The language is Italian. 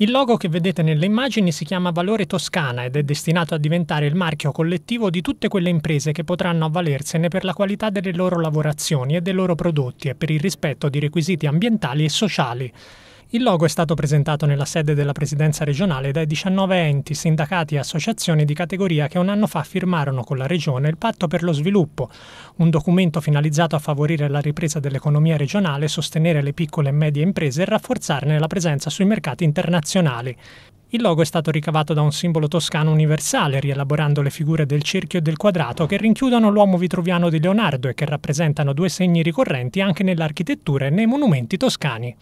Il logo che vedete nelle immagini si chiama Valore Toscana ed è destinato a diventare il marchio collettivo di tutte quelle imprese che potranno avvalersene per la qualità delle loro lavorazioni e dei loro prodotti e per il rispetto di requisiti ambientali e sociali. Il logo è stato presentato nella sede della Presidenza regionale dai 19 enti, sindacati e associazioni di categoria che un anno fa firmarono con la Regione il Patto per lo Sviluppo, un documento finalizzato a favorire la ripresa dell'economia regionale, sostenere le piccole e medie imprese e rafforzarne la presenza sui mercati internazionali. Il logo è stato ricavato da un simbolo toscano universale, rielaborando le figure del cerchio e del quadrato che rinchiudono l'uomo vitruviano di Leonardo e che rappresentano due segni ricorrenti anche nell'architettura e nei monumenti toscani.